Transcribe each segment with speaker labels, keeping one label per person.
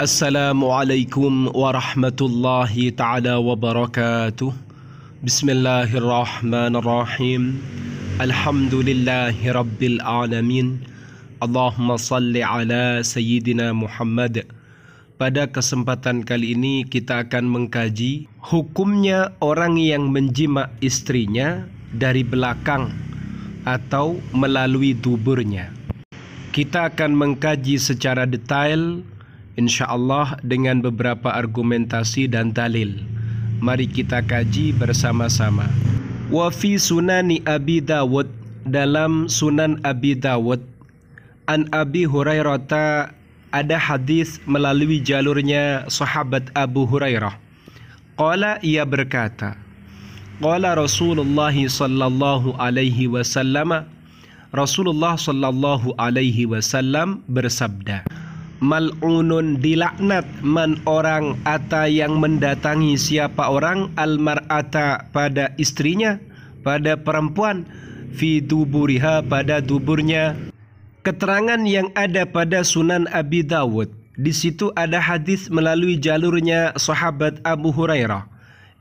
Speaker 1: Assalamualaikum warahmatullahi taala wabarakatuh. Bismillahirrahmanirrahim. Alhamdulillahi alamin. Allahumma salli ala sayyidina Muhammad. Pada kesempatan kali ini kita akan mengkaji hukumnya orang yang menjima istrinya dari belakang atau melalui duburnya. Kita akan mengkaji secara detail insya Allah dengan beberapa argumentasi dan dalil. Mari kita kaji bersama-sama. Wafi sunani Abi Dawud dalam Sunan Abi Dawud an Abi Hurairah ada hadis melalui jalurnya sahabat Abu Hurairah. Qala ia berkata, Qala Rasulullah sallallahu alaihi wasallam Rasulullah sallallahu alaihi wasallam bersabda mal'unun dilaknat man orang ata yang mendatangi siapa orang almar'ata pada istrinya pada perempuan fi duburiha pada duburnya keterangan yang ada pada Sunan Abi Dawud di situ ada hadis melalui jalurnya sahabat Abu Hurairah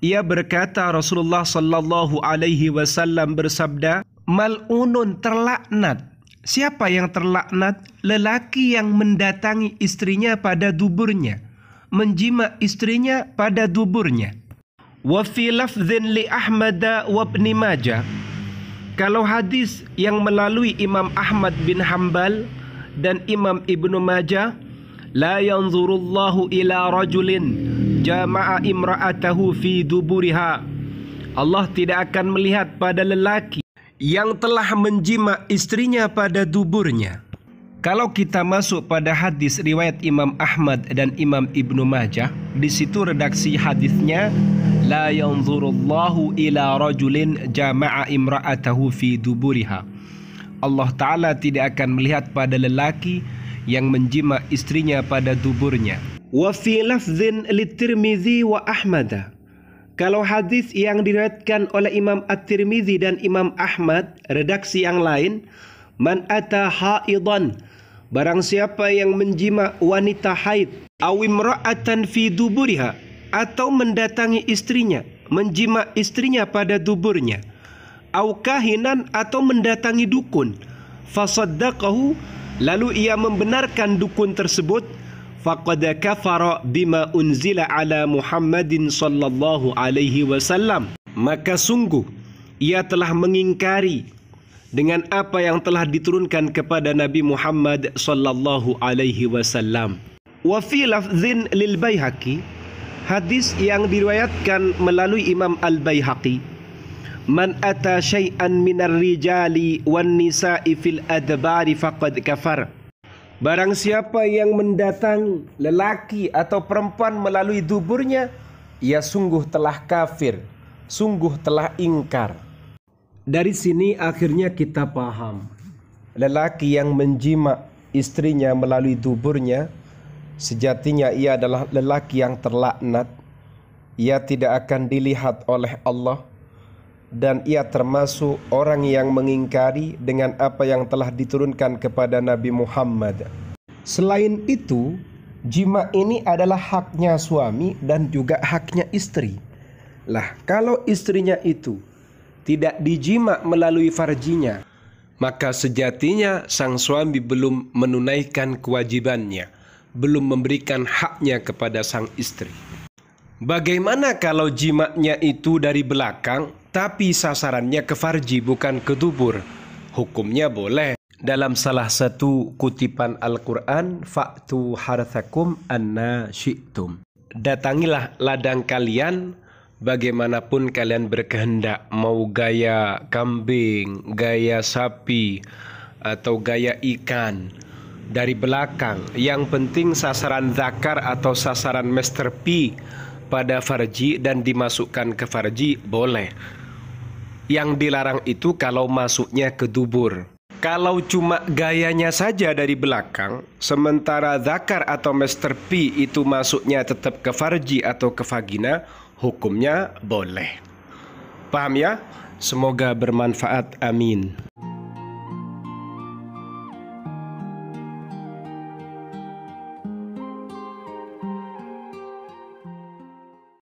Speaker 1: ia berkata Rasulullah sallallahu alaihi wasallam bersabda mal'unun terlaknat Siapa yang terlaknat? Lelaki yang mendatangi istrinya pada duburnya, menjima istrinya pada duburnya. Wa fi lafdhin li Ahmad wa Ibn Majah. Kalau hadis yang melalui Imam Ahmad bin Hambal dan Imam Ibnu Majah, la yanzurullahu ila rajulin jama'a imra'atahu fi duburiha. Allah tidak akan melihat pada lelaki yang telah menjima istrinya pada duburnya. Kalau kita masuk pada hadis riwayat Imam Ahmad dan Imam Ibnu Majah, di situ redaksi hadisnya la yanzurullahu ila rajulin jama'a imra'atahu fi duburiha. Allah taala tidak akan melihat pada lelaki yang menjima istrinya pada duburnya. Wa fi lafzin litirmizi wa Ahmad kalau hadis yang diriwayatkan oleh Imam At-Tirmizi dan Imam Ahmad, redaksi yang lain, man ata haidan barang siapa yang menjima wanita haid awimra'atan fi duburiha atau mendatangi istrinya, menjima istrinya pada duburnya, au kahinan atau mendatangi dukun, fasaddaqahu lalu ia membenarkan dukun tersebut faqad kafara bima unzila ala Muhammadin sallallahu alaihi wasallam. Maka sungguh ia telah mengingkari dengan apa yang telah diturunkan kepada Nabi Muhammad sallallahu alaihi wasallam. Wa fi lafdhin lil Baihaqi hadis yang diriwayatkan melalui Imam Al Baihaqi Man ata syai'an minar rijali wan nisa'i fil adbari faqad kafara Barang siapa yang mendatangi lelaki atau perempuan melalui duburnya, ia sungguh telah kafir, sungguh telah ingkar. Dari sini akhirnya kita paham. Lelaki yang menjima istrinya melalui duburnya, sejatinya ia adalah lelaki yang terlaknat. Ia tidak akan dilihat oleh Allah dan ia termasuk orang yang mengingkari dengan apa yang telah diturunkan kepada Nabi Muhammad. Selain itu, jima ini adalah haknya suami dan juga haknya istri. Lah, kalau istrinya itu tidak dijima melalui farjinya, maka sejatinya sang suami belum menunaikan kewajibannya, belum memberikan haknya kepada sang istri. Bagaimana kalau jimaknya itu dari belakang tapi sasarannya ke farji bukan ke dubur. Hukumnya boleh. Dalam salah satu kutipan Al-Quran, Fa'tu harthakum anna syi'tum. Datangilah ladang kalian bagaimanapun kalian berkehendak. Mau gaya kambing, gaya sapi, atau gaya ikan dari belakang. Yang penting sasaran zakar atau sasaran master P pada farji dan dimasukkan ke farji boleh. Yang dilarang itu kalau masuknya ke dubur. Kalau cuma gayanya saja dari belakang, sementara zakar atau master P itu masuknya tetap ke farji atau ke vagina, hukumnya boleh. Paham ya? Semoga bermanfaat. Amin.